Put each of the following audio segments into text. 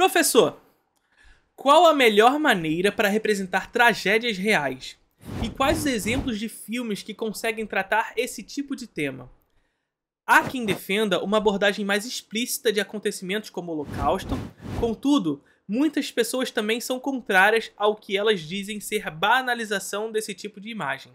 Professor, qual a melhor maneira para representar tragédias reais? E quais os exemplos de filmes que conseguem tratar esse tipo de tema? Há quem defenda uma abordagem mais explícita de acontecimentos como o Holocausto, contudo, muitas pessoas também são contrárias ao que elas dizem ser banalização desse tipo de imagem.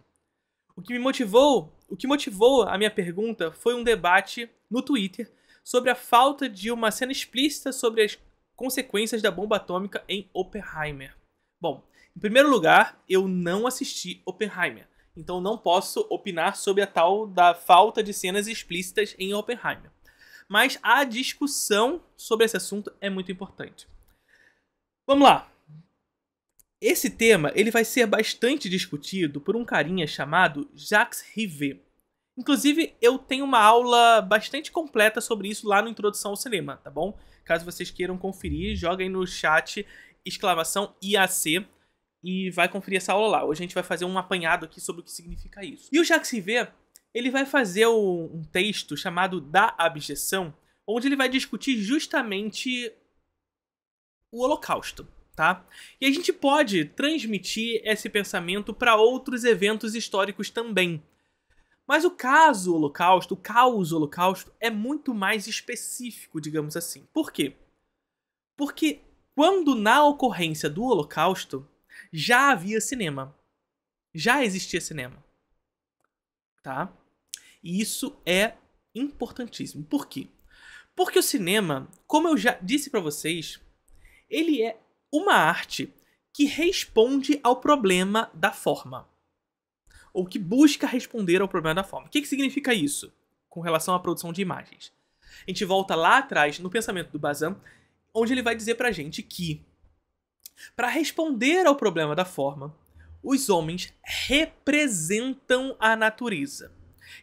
O que me motivou, o que motivou a minha pergunta foi um debate no Twitter sobre a falta de uma cena explícita sobre as Consequências da bomba atômica em Oppenheimer. Bom, em primeiro lugar, eu não assisti Oppenheimer, então não posso opinar sobre a tal da falta de cenas explícitas em Oppenheimer. Mas a discussão sobre esse assunto é muito importante. Vamos lá. Esse tema ele vai ser bastante discutido por um carinha chamado Jacques Rivet. Inclusive, eu tenho uma aula bastante completa sobre isso lá no Introdução ao Cinema, tá bom? Caso vocês queiram conferir, joguem no chat exclamação IAC e vai conferir essa aula lá. Hoje a gente vai fazer um apanhado aqui sobre o que significa isso. E o Jacques Rivet, ele vai fazer um texto chamado Da Abjeção, onde ele vai discutir justamente o Holocausto, tá? E a gente pode transmitir esse pensamento para outros eventos históricos também. Mas o caso Holocausto, o caos Holocausto, é muito mais específico, digamos assim. Por quê? Porque quando na ocorrência do Holocausto já havia cinema. Já existia cinema. Tá? E isso é importantíssimo. Por quê? Porque o cinema, como eu já disse para vocês, ele é uma arte que responde ao problema da forma ou que busca responder ao problema da forma. O que, que significa isso com relação à produção de imagens? A gente volta lá atrás no pensamento do Bazan, onde ele vai dizer pra gente que para responder ao problema da forma, os homens representam a natureza.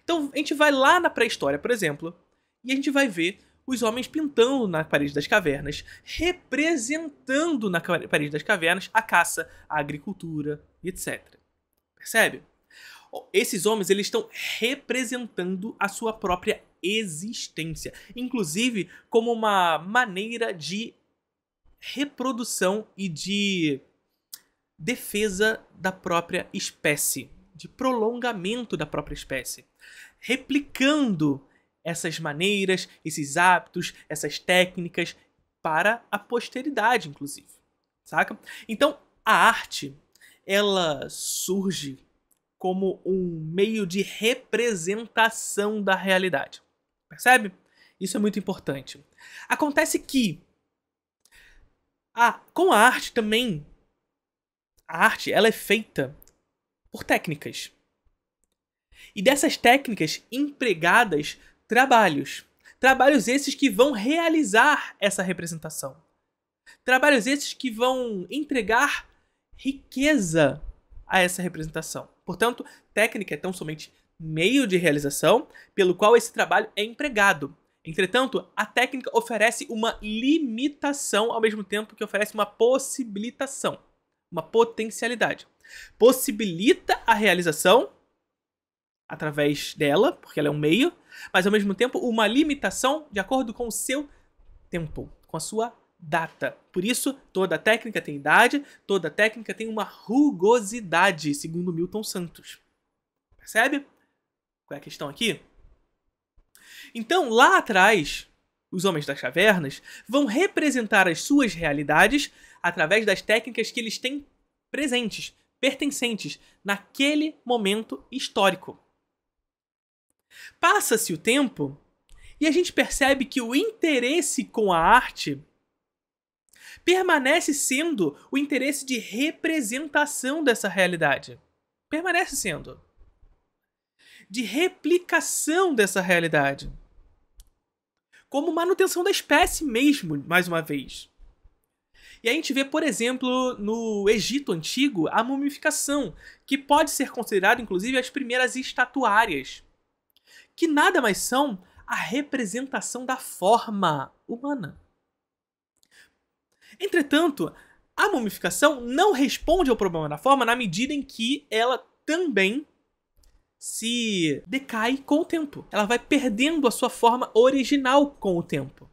Então a gente vai lá na pré-história, por exemplo, e a gente vai ver os homens pintando na parede das cavernas, representando na parede das cavernas a caça, a agricultura, etc. Percebe? Esses homens eles estão representando a sua própria existência, inclusive como uma maneira de reprodução e de defesa da própria espécie, de prolongamento da própria espécie, replicando essas maneiras, esses hábitos, essas técnicas para a posteridade, inclusive. Saca? Então, a arte ela surge como um meio de representação da realidade. Percebe? Isso é muito importante. Acontece que a, com a arte também a arte ela é feita por técnicas. E dessas técnicas empregadas trabalhos. Trabalhos esses que vão realizar essa representação. Trabalhos esses que vão entregar riqueza a essa representação. Portanto, técnica é tão somente meio de realização pelo qual esse trabalho é empregado. Entretanto, a técnica oferece uma limitação ao mesmo tempo que oferece uma possibilitação, uma potencialidade. Possibilita a realização através dela, porque ela é um meio, mas ao mesmo tempo uma limitação de acordo com o seu tempo, com a sua data. Por isso, toda técnica tem idade, toda técnica tem uma rugosidade, segundo Milton Santos. Percebe? Qual é a questão aqui? Então, lá atrás, os homens das cavernas vão representar as suas realidades através das técnicas que eles têm presentes, pertencentes naquele momento histórico. Passa-se o tempo e a gente percebe que o interesse com a arte permanece sendo o interesse de representação dessa realidade. Permanece sendo. De replicação dessa realidade. Como manutenção da espécie mesmo, mais uma vez. E a gente vê, por exemplo, no Egito Antigo, a mumificação, que pode ser considerada, inclusive, as primeiras estatuárias, que nada mais são a representação da forma humana. Entretanto, a mumificação não responde ao problema da forma na medida em que ela também se decai com o tempo. Ela vai perdendo a sua forma original com o tempo.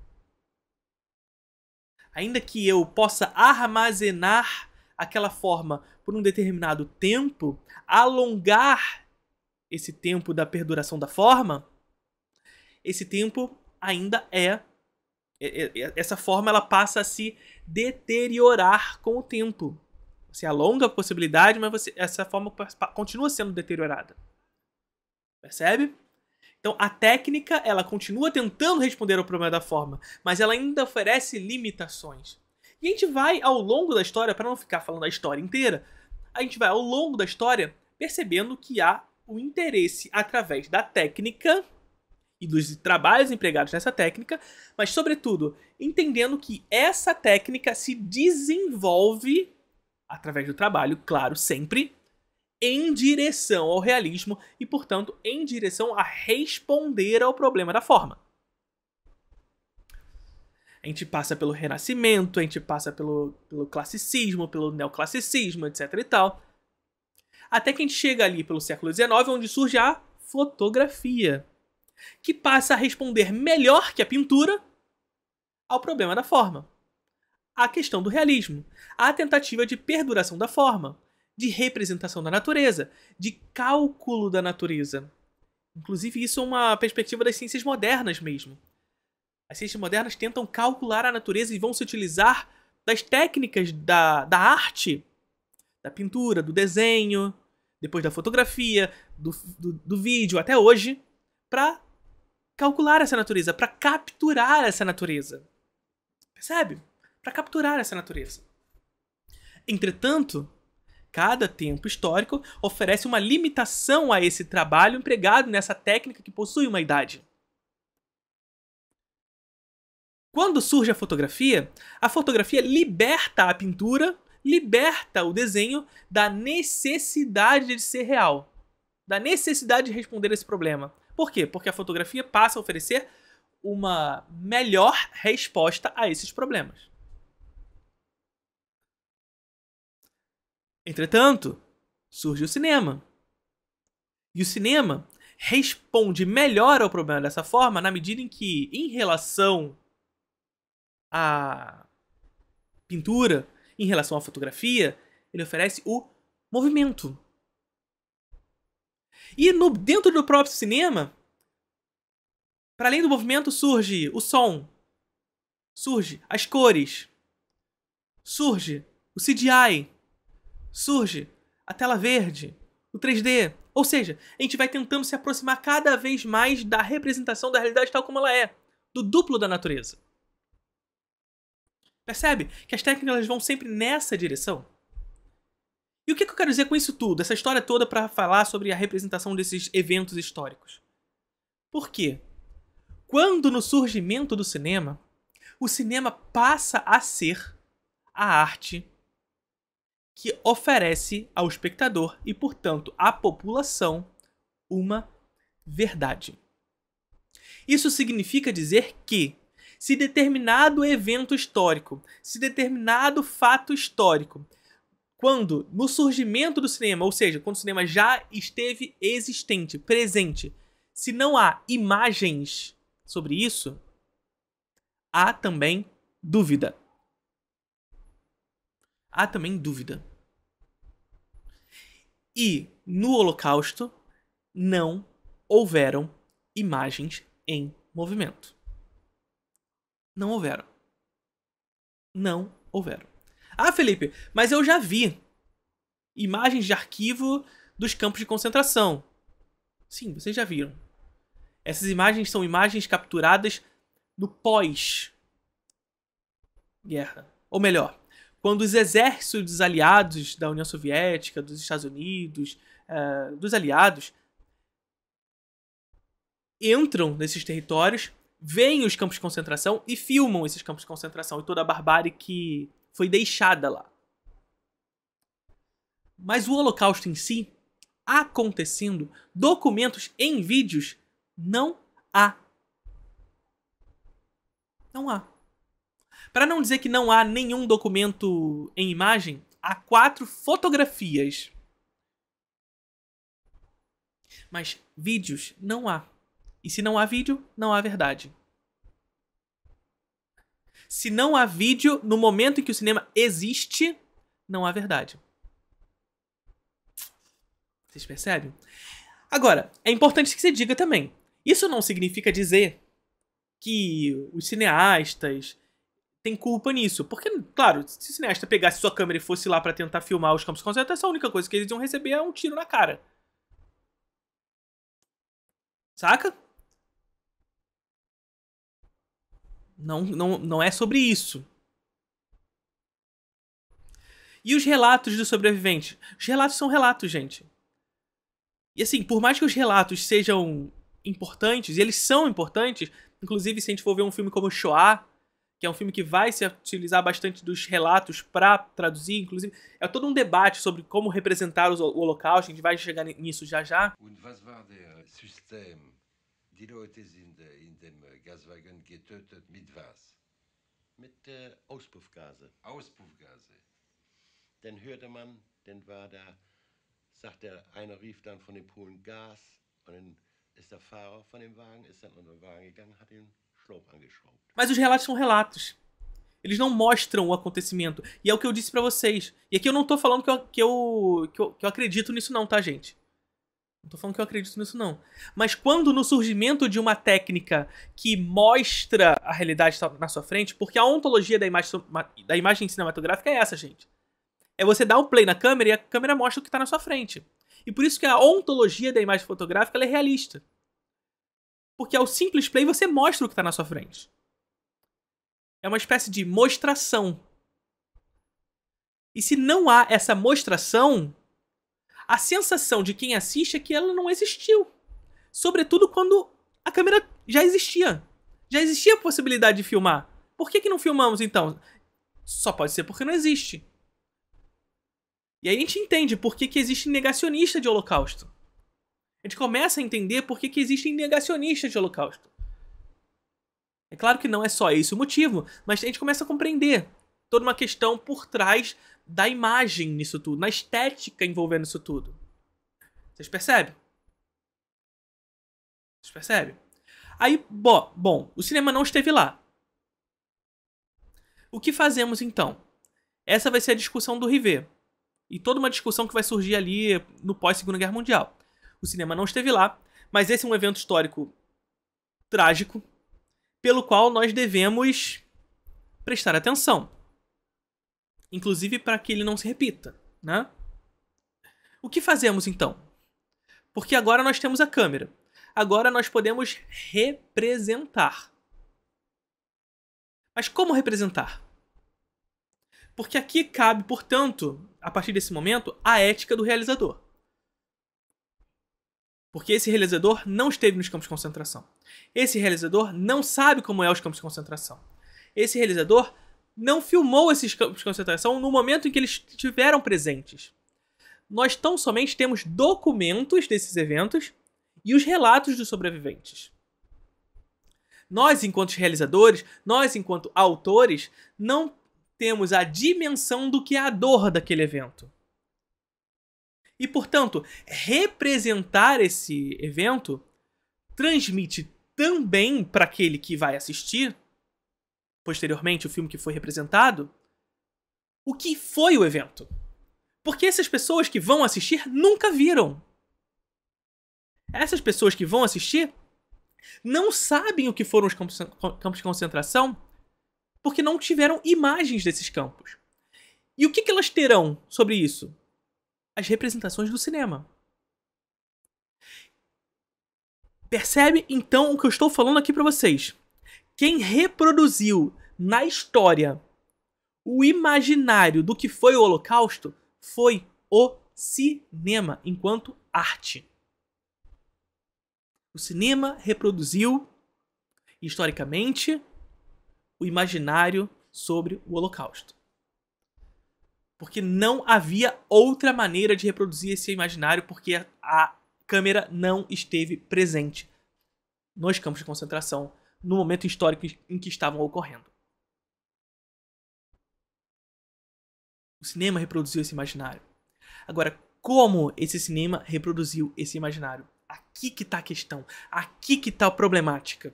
Ainda que eu possa armazenar aquela forma por um determinado tempo, alongar esse tempo da perduração da forma, esse tempo ainda é, é, é essa forma ela passa a se deteriorar com o tempo. Você alonga a possibilidade, mas você, essa forma continua sendo deteriorada. Percebe? Então a técnica ela continua tentando responder ao problema da forma, mas ela ainda oferece limitações. E a gente vai ao longo da história, para não ficar falando a história inteira, a gente vai ao longo da história percebendo que há o interesse através da técnica e dos trabalhos empregados nessa técnica, mas, sobretudo, entendendo que essa técnica se desenvolve através do trabalho, claro, sempre em direção ao realismo e, portanto, em direção a responder ao problema da forma. A gente passa pelo Renascimento, a gente passa pelo, pelo classicismo, pelo neoclassicismo, etc. e tal. Até que a gente chega ali pelo século XIX, onde surge a fotografia que passa a responder melhor que a pintura ao problema da forma. A questão do realismo, a tentativa de perduração da forma, de representação da natureza, de cálculo da natureza. Inclusive, isso é uma perspectiva das ciências modernas mesmo. As ciências modernas tentam calcular a natureza e vão se utilizar das técnicas da, da arte, da pintura, do desenho, depois da fotografia, do, do, do vídeo até hoje, para calcular essa natureza, para capturar essa natureza. Percebe? Para capturar essa natureza. Entretanto, cada tempo histórico oferece uma limitação a esse trabalho empregado nessa técnica que possui uma idade. Quando surge a fotografia, a fotografia liberta a pintura, liberta o desenho da necessidade de ser real, da necessidade de responder a esse problema. Por quê? Porque a fotografia passa a oferecer uma melhor resposta a esses problemas. Entretanto, surge o cinema. E o cinema responde melhor ao problema dessa forma na medida em que, em relação à pintura, em relação à fotografia, ele oferece o movimento. E no, dentro do próprio cinema, para além do movimento, surge o som, surge as cores, surge o CGI, surge a tela verde, o 3D. Ou seja, a gente vai tentando se aproximar cada vez mais da representação da realidade tal como ela é, do duplo da natureza. Percebe que as técnicas vão sempre nessa direção? E o que, que eu quero dizer com isso tudo, essa história toda para falar sobre a representação desses eventos históricos? Por quê? Quando no surgimento do cinema, o cinema passa a ser a arte que oferece ao espectador e, portanto, à população uma verdade. Isso significa dizer que, se determinado evento histórico, se determinado fato histórico quando no surgimento do cinema, ou seja, quando o cinema já esteve existente, presente, se não há imagens sobre isso, há também dúvida. Há também dúvida. E no Holocausto não houveram imagens em movimento. Não houveram. Não houveram. Ah, Felipe, mas eu já vi imagens de arquivo dos campos de concentração. Sim, vocês já viram. Essas imagens são imagens capturadas no pós-guerra. Ou melhor, quando os exércitos dos aliados da União Soviética, dos Estados Unidos, uh, dos aliados, entram nesses territórios, veem os campos de concentração e filmam esses campos de concentração e toda a barbárie que foi deixada lá. Mas o Holocausto em si, acontecendo, documentos em vídeos, não há. Não há. Para não dizer que não há nenhum documento em imagem, há quatro fotografias. Mas vídeos não há. E se não há vídeo, não há verdade. Se não há vídeo, no momento em que o cinema existe, não há verdade. Vocês percebem? Agora, é importante que você diga também. Isso não significa dizer que os cineastas têm culpa nisso. Porque, claro, se o cineasta pegasse sua câmera e fosse lá para tentar filmar os campos de concentração, é a única coisa que eles iam receber é um tiro na cara. Saca? Não, não, não é sobre isso. E os relatos dos sobreviventes? Os relatos são relatos, gente. E assim, por mais que os relatos sejam importantes, e eles são importantes, inclusive se a gente for ver um filme como Shoah, que é um filme que vai se utilizar bastante dos relatos para traduzir, inclusive. É todo um debate sobre como representar o Holocausto, a gente vai chegar nisso já já. Die Leute sind äh, in dem äh, Gaswagen getötet mit was? Mit äh, Auspuffgase. Auspuffgase. Dann hörte man, dann war da, sagt der, einer rief dann von den Polen Gas und dann ist der Fahrer von dem Wagen, ist dann unter den Wagen gegangen, hat den Schlauch angeschraubt. Mas os relatos são relatos. Eles não mostram o acontecimento. E é o que eu disse para vocês. E aqui eu não tô falando que eu, que, eu, que eu acredito nisso não, tá, gente? Não tô falando que eu acredito nisso, não. Mas quando no surgimento de uma técnica que mostra a realidade na sua frente, porque a ontologia da imagem, da imagem cinematográfica é essa, gente. É você dar um play na câmera e a câmera mostra o que está na sua frente. E por isso que a ontologia da imagem fotográfica é realista. Porque ao simples play você mostra o que está na sua frente. É uma espécie de mostração. E se não há essa mostração, a sensação de quem assiste é que ela não existiu. Sobretudo quando a câmera já existia. Já existia a possibilidade de filmar. Por que, que não filmamos então? Só pode ser porque não existe. E aí a gente entende por que, que existe negacionista de holocausto. A gente começa a entender por que, que existe negacionista de holocausto. É claro que não é só esse o motivo, mas a gente começa a compreender toda uma questão por trás da imagem nisso tudo, na estética envolvendo isso tudo. Vocês percebem? Vocês percebem? Aí, bom, bom, o cinema não esteve lá. O que fazemos então? Essa vai ser a discussão do Rivet. E toda uma discussão que vai surgir ali no pós-Segunda Guerra Mundial. O cinema não esteve lá, mas esse é um evento histórico trágico, pelo qual nós devemos prestar atenção inclusive para que ele não se repita, né? O que fazemos então? Porque agora nós temos a câmera. Agora nós podemos representar. Mas como representar? Porque aqui cabe, portanto, a partir desse momento, a ética do realizador. Porque esse realizador não esteve nos campos de concentração. Esse realizador não sabe como é os campos de concentração. Esse realizador não filmou esses campos de concentração no momento em que eles estiveram presentes. Nós tão somente temos documentos desses eventos e os relatos dos sobreviventes. Nós, enquanto realizadores, nós, enquanto autores, não temos a dimensão do que é a dor daquele evento. E, portanto, representar esse evento transmite também para aquele que vai assistir posteriormente, o filme que foi representado, o que foi o evento. Porque essas pessoas que vão assistir nunca viram. Essas pessoas que vão assistir não sabem o que foram os campos, de concentração porque não tiveram imagens desses campos. E o que, que elas terão sobre isso? As representações do cinema. Percebe então o que eu estou falando aqui para vocês. Quem reproduziu na história o imaginário do que foi o Holocausto foi o cinema enquanto arte. O cinema reproduziu historicamente o imaginário sobre o Holocausto. Porque não havia outra maneira de reproduzir esse imaginário, porque a câmera não esteve presente nos campos de concentração no momento histórico em que estavam ocorrendo. O cinema reproduziu esse imaginário. Agora, como esse cinema reproduziu esse imaginário? Aqui que está a questão, aqui que está a problemática.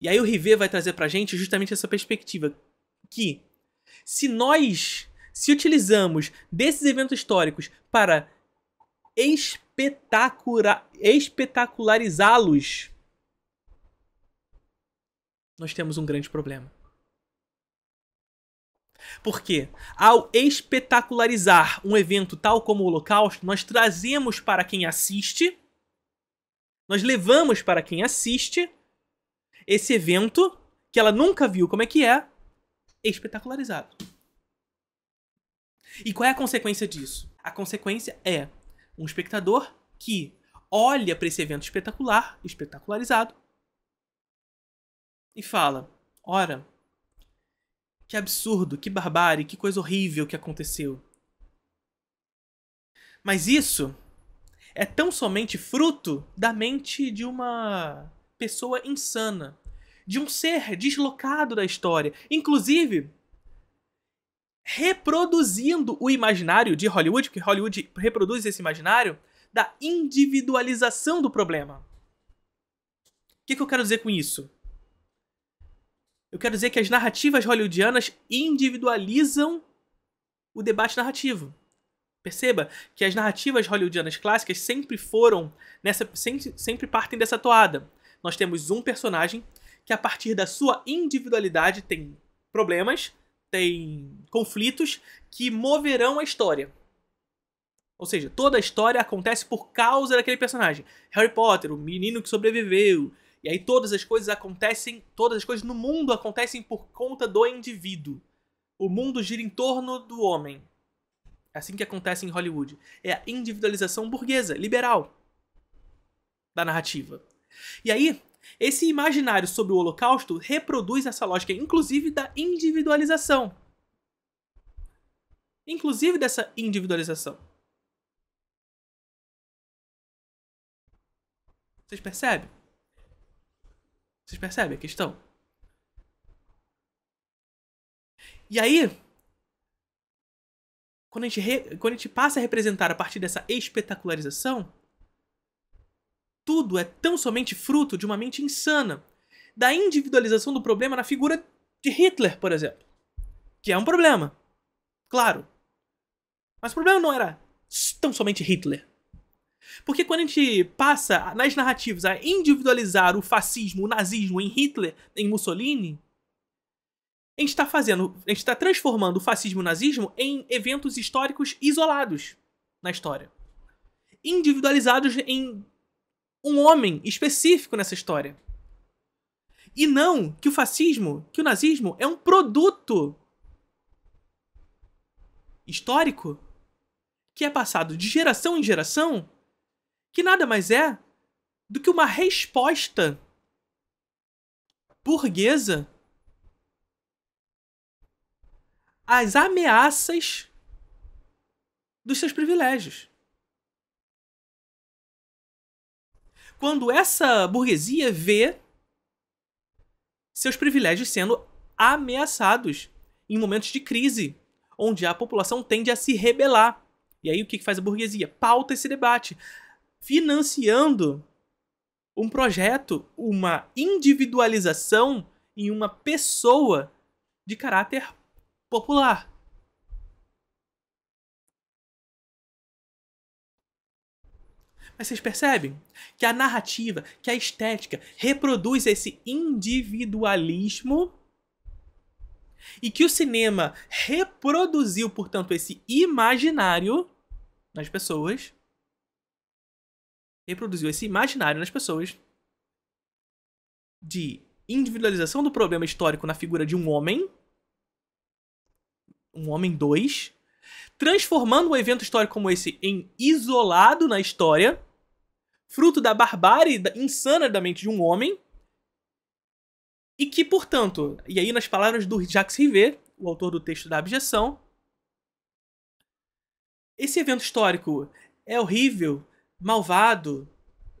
E aí o Rivet vai trazer a gente justamente essa perspectiva que se nós se utilizamos desses eventos históricos para espetacular, espetacularizá-los nós temos um grande problema. Porque, ao espetacularizar um evento tal como o Holocausto, nós trazemos para quem assiste, nós levamos para quem assiste esse evento que ela nunca viu como é que é, espetacularizado. E qual é a consequência disso? A consequência é um espectador que olha para esse evento espetacular, espetacularizado, e fala: Ora, que absurdo, que barbárie, que coisa horrível que aconteceu. Mas isso é tão somente fruto da mente de uma pessoa insana, de um ser deslocado da história, inclusive reproduzindo o imaginário de Hollywood, porque Hollywood reproduz esse imaginário da individualização do problema. O que, que eu quero dizer com isso? Eu quero dizer que as narrativas hollywoodianas individualizam o debate narrativo. Perceba que as narrativas hollywoodianas clássicas sempre foram nessa sempre, sempre partem dessa toada. Nós temos um personagem que a partir da sua individualidade tem problemas, tem conflitos que moverão a história. Ou seja, toda a história acontece por causa daquele personagem. Harry Potter, o menino que sobreviveu, e aí todas as coisas acontecem, todas as coisas no mundo acontecem por conta do indivíduo. O mundo gira em torno do homem. É assim que acontece em Hollywood. É a individualização burguesa, liberal da narrativa. E aí, esse imaginário sobre o Holocausto reproduz essa lógica, inclusive da individualização. Inclusive dessa individualização. Vocês percebem? Vocês percebem a questão? E aí, quando a gente, re... quando a gente passa a representar a partir dessa espetacularização, tudo é tão somente fruto de uma mente insana, da individualização do problema na figura de Hitler, por exemplo. Que é um problema. Claro. Mas o problema não era tão somente Hitler. Porque quando a gente passa nas narrativas a individualizar o fascismo, o nazismo em Hitler, em Mussolini, a gente está fazendo, a gente está transformando o fascismo e o nazismo em eventos históricos isolados na história, individualizados em um homem específico nessa história. E não que o fascismo, que o nazismo é um produto histórico que é passado de geração em geração que nada mais é do que uma resposta burguesa às ameaças dos seus privilégios. Quando essa burguesia vê seus privilégios sendo ameaçados em momentos de crise, onde a população tende a se rebelar. E aí o que faz a burguesia? Pauta esse debate financiando um projeto, uma individualização em uma pessoa de caráter popular. Mas vocês percebem que a narrativa, que a estética reproduz esse individualismo e que o cinema reproduziu, portanto, esse imaginário nas pessoas reproduziu esse imaginário nas pessoas de individualização do problema histórico na figura de um homem, um homem dois, transformando um evento histórico como esse em isolado na história, fruto da barbárie da, insana da mente de um homem, e que, portanto, e aí nas palavras do Jacques Rivet, o autor do texto da abjeção, esse evento histórico é horrível, malvado.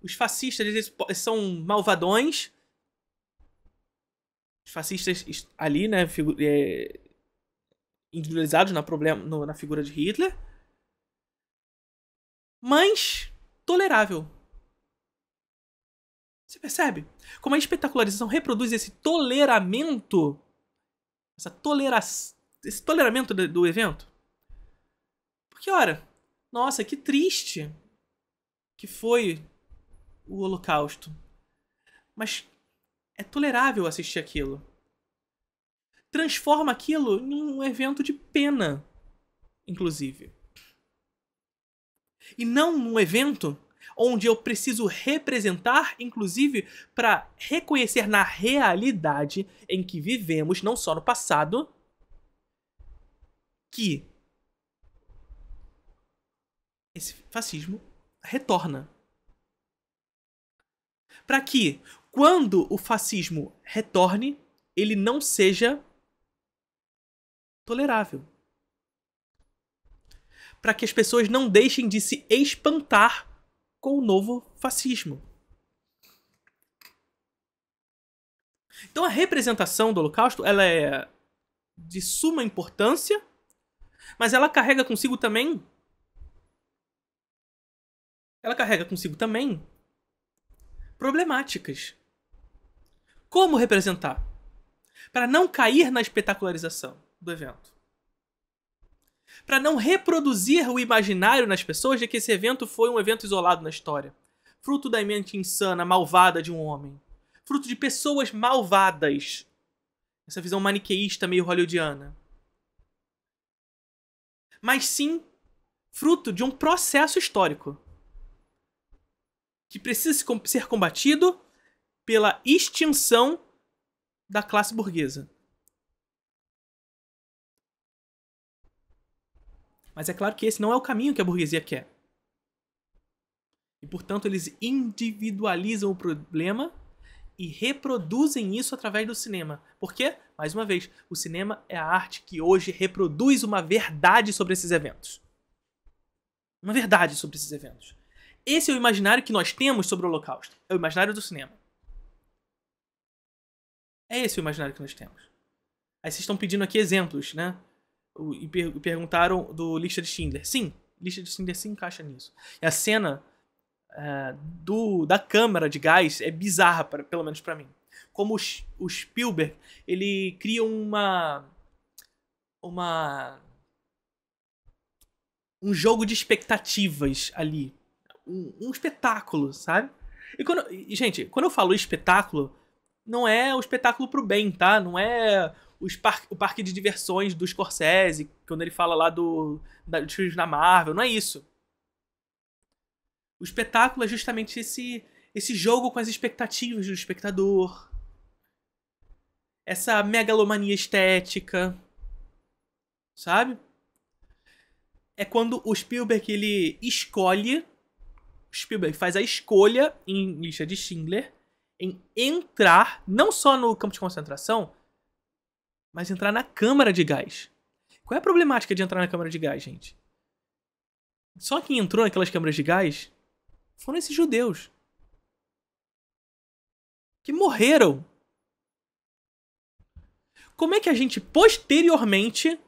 Os fascistas eles são malvadões. Os fascistas ali, né, é, individualizados na, problema, no, na figura de Hitler. Mas tolerável. Você percebe? Como a espetacularização reproduz esse toleramento, essa tolera esse toleramento do, do evento? Porque, ora, nossa, que triste que foi o Holocausto. Mas é tolerável assistir aquilo. Transforma aquilo em um evento de pena, inclusive. E não um evento onde eu preciso representar, inclusive, para reconhecer na realidade em que vivemos, não só no passado, que esse fascismo retorna. Para que, quando o fascismo retorne, ele não seja tolerável. Para que as pessoas não deixem de se espantar com o novo fascismo. Então a representação do Holocausto ela é de suma importância, mas ela carrega consigo também ela carrega consigo também problemáticas. Como representar? Para não cair na espetacularização do evento. Para não reproduzir o imaginário nas pessoas de que esse evento foi um evento isolado na história, fruto da mente insana, malvada de um homem, fruto de pessoas malvadas. Essa visão maniqueísta meio hollywoodiana. Mas sim, fruto de um processo histórico que precisa ser combatido pela extinção da classe burguesa. Mas é claro que esse não é o caminho que a burguesia quer. E, portanto, eles individualizam o problema e reproduzem isso através do cinema. Por quê? Mais uma vez, o cinema é a arte que hoje reproduz uma verdade sobre esses eventos. Uma verdade sobre esses eventos. Esse é o imaginário que nós temos sobre o Holocausto. É o imaginário do cinema. É esse o imaginário que nós temos. Aí vocês estão pedindo aqui exemplos, né? E perguntaram do Lista de Schindler. Sim, Lista de Schindler se encaixa nisso. E a cena uh, do, da câmara de gás é bizarra, pra, pelo menos para mim. Como o, o Spielberg, ele cria uma... Uma um jogo de expectativas ali um, um espetáculo, sabe? E quando, e, gente, quando eu falo espetáculo, não é o espetáculo pro bem, tá? Não é par, o parque de diversões do Scorsese, quando ele fala lá do, da, dos filmes da Marvel, não é isso. O espetáculo é justamente esse, esse jogo com as expectativas do espectador. Essa megalomania estética. Sabe? É quando o Spielberg ele escolhe Spielberg faz a escolha em lista de Schindler em entrar não só no campo de concentração, mas entrar na câmara de gás. Qual é a problemática de entrar na câmara de gás, gente? Só quem entrou naquelas câmaras de gás foram esses judeus que morreram. Como é que a gente posteriormente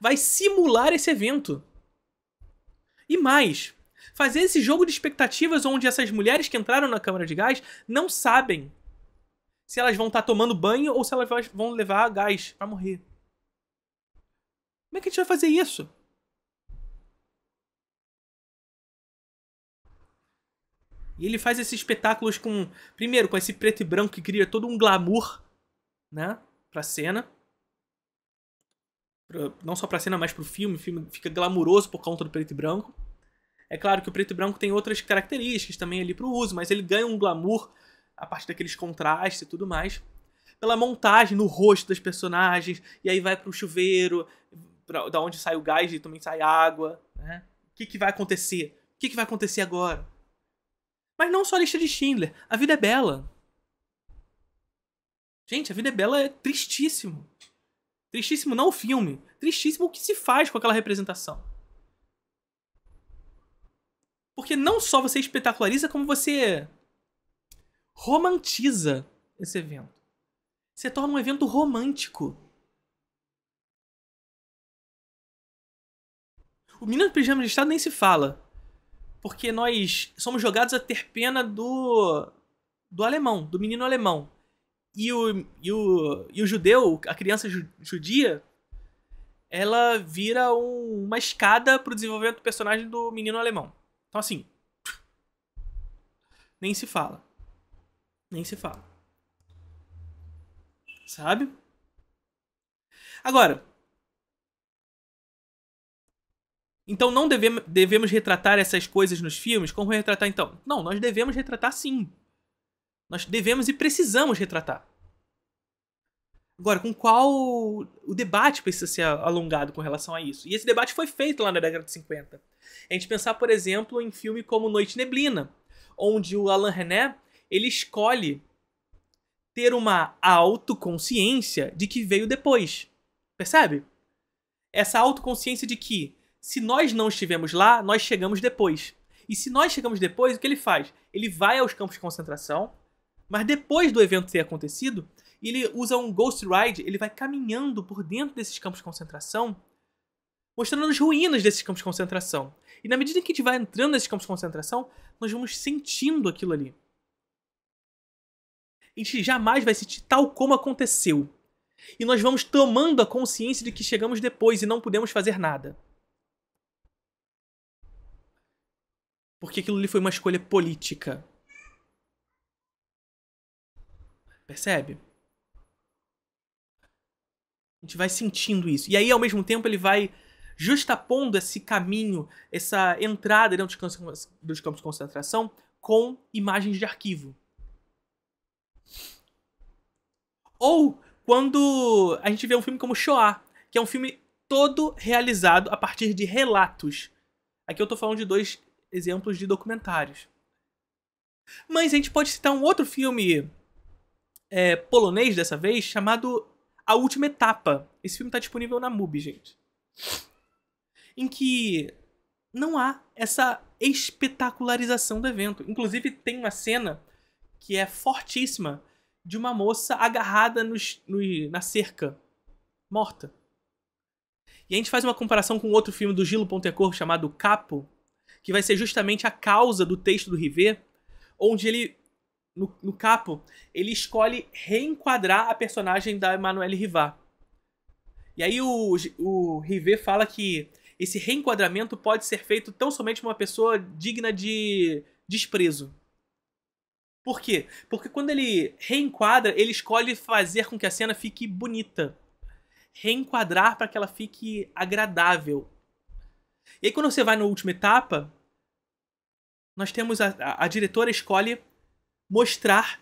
vai simular esse evento? E mais, fazer esse jogo de expectativas onde essas mulheres que entraram na câmara de gás não sabem se elas vão estar tá tomando banho ou se elas vão levar gás para morrer. Como é que a gente vai fazer isso? E ele faz esses espetáculos com, primeiro, com esse preto e branco que cria todo um glamour, né, pra cena. Pra, não só pra cena, mas pro filme. O filme fica glamuroso por conta do preto e branco. É claro que o preto e branco tem outras características também ali para o uso, mas ele ganha um glamour a partir daqueles contrastes e tudo mais. Pela montagem no rosto das personagens, e aí vai para o chuveiro, pra, da onde sai o gás e também sai água. Né? O que, que vai acontecer? O que, que vai acontecer agora? Mas não só a lista de Schindler. A vida é bela. Gente, a vida é bela é tristíssimo. Tristíssimo não o filme, tristíssimo o que se faz com aquela representação. Porque não só você espetaculariza, como você romantiza esse evento. Você torna um evento romântico. O menino pijama de estado nem se fala. Porque nós somos jogados a ter pena do. do alemão, do menino alemão. E o, e o, e o judeu, a criança judia, ela vira um, uma escada pro desenvolvimento do personagem do menino alemão. Então, assim, nem se fala. Nem se fala. Sabe? Agora, então não devemos, devemos retratar essas coisas nos filmes? Como retratar então? Não, nós devemos retratar sim. Nós devemos e precisamos retratar. Agora, com qual. O debate precisa ser alongado com relação a isso. E esse debate foi feito lá na década de 50 a gente pensar, por exemplo, em filme como Noite Neblina, onde o Alain René ele escolhe ter uma autoconsciência de que veio depois. Percebe? Essa autoconsciência de que se nós não estivemos lá, nós chegamos depois. E se nós chegamos depois, o que ele faz? Ele vai aos campos de concentração, mas depois do evento ter acontecido, ele usa um ghost ride, ele vai caminhando por dentro desses campos de concentração mostrando as ruínas desses campos de concentração. E na medida que a gente vai entrando nesses campos de concentração, nós vamos sentindo aquilo ali. A gente jamais vai sentir tal como aconteceu. E nós vamos tomando a consciência de que chegamos depois e não podemos fazer nada. Porque aquilo ali foi uma escolha política. Percebe? A gente vai sentindo isso. E aí, ao mesmo tempo, ele vai justapondo esse caminho, essa entrada dentro dos campos de concentração com imagens de arquivo. Ou quando a gente vê um filme como Shoah, que é um filme todo realizado a partir de relatos. Aqui eu estou falando de dois exemplos de documentários. Mas a gente pode citar um outro filme é, polonês dessa vez, chamado A Última Etapa. Esse filme está disponível na MUBI, gente em que não há essa espetacularização do evento. Inclusive, tem uma cena que é fortíssima de uma moça agarrada nos, no, na cerca, morta. E a gente faz uma comparação com outro filme do Gilo Pontecorvo chamado Capo, que vai ser justamente a causa do texto do Rivet, onde ele, no, no Capo, ele escolhe reenquadrar a personagem da Emanuele Rivat. E aí o, o Rivet fala que esse reenquadramento pode ser feito tão somente uma pessoa digna de desprezo. Por quê? Porque quando ele reenquadra, ele escolhe fazer com que a cena fique bonita. Reenquadrar para que ela fique agradável. E aí, quando você vai na última etapa, nós temos a, a, a diretora escolhe mostrar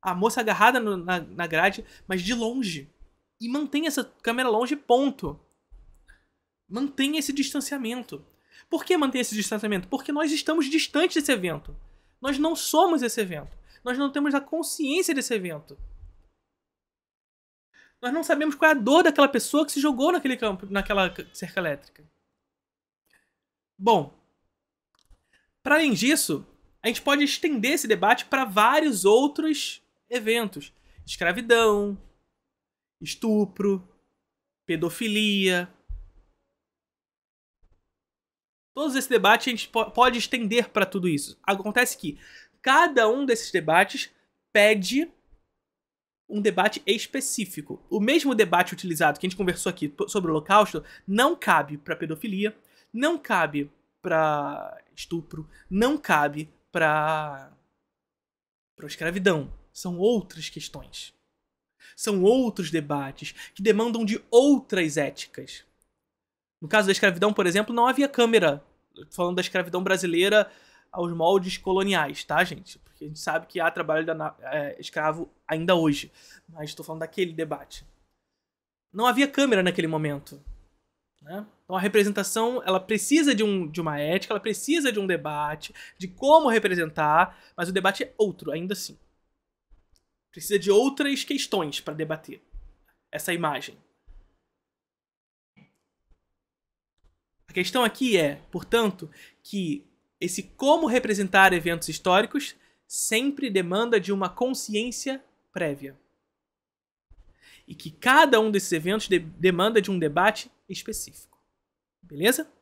a moça agarrada no, na, na grade, mas de longe. E mantém essa câmera longe, ponto. Mantenha esse distanciamento. Por que manter esse distanciamento? Porque nós estamos distantes desse evento. Nós não somos esse evento. Nós não temos a consciência desse evento. Nós não sabemos qual é a dor daquela pessoa que se jogou naquele campo, naquela cerca elétrica. Bom, para além disso, a gente pode estender esse debate para vários outros eventos: escravidão, estupro, pedofilia, Todos esse debate a gente pode estender para tudo isso. Acontece que cada um desses debates pede um debate específico. O mesmo debate utilizado que a gente conversou aqui sobre o Holocausto não cabe para pedofilia, não cabe para estupro, não cabe para para escravidão. São outras questões. São outros debates que demandam de outras éticas. No caso da escravidão, por exemplo, não havia câmera. Falando da escravidão brasileira aos moldes coloniais, tá, gente? Porque a gente sabe que há trabalho da, é, escravo ainda hoje. Mas estou falando daquele debate. Não havia câmera naquele momento. Né? Então a representação ela precisa de, um, de uma ética, ela precisa de um debate, de como representar, mas o debate é outro, ainda assim. Precisa de outras questões para debater essa imagem. A questão aqui é, portanto, que esse como representar eventos históricos sempre demanda de uma consciência prévia. E que cada um desses eventos de demanda de um debate específico. Beleza?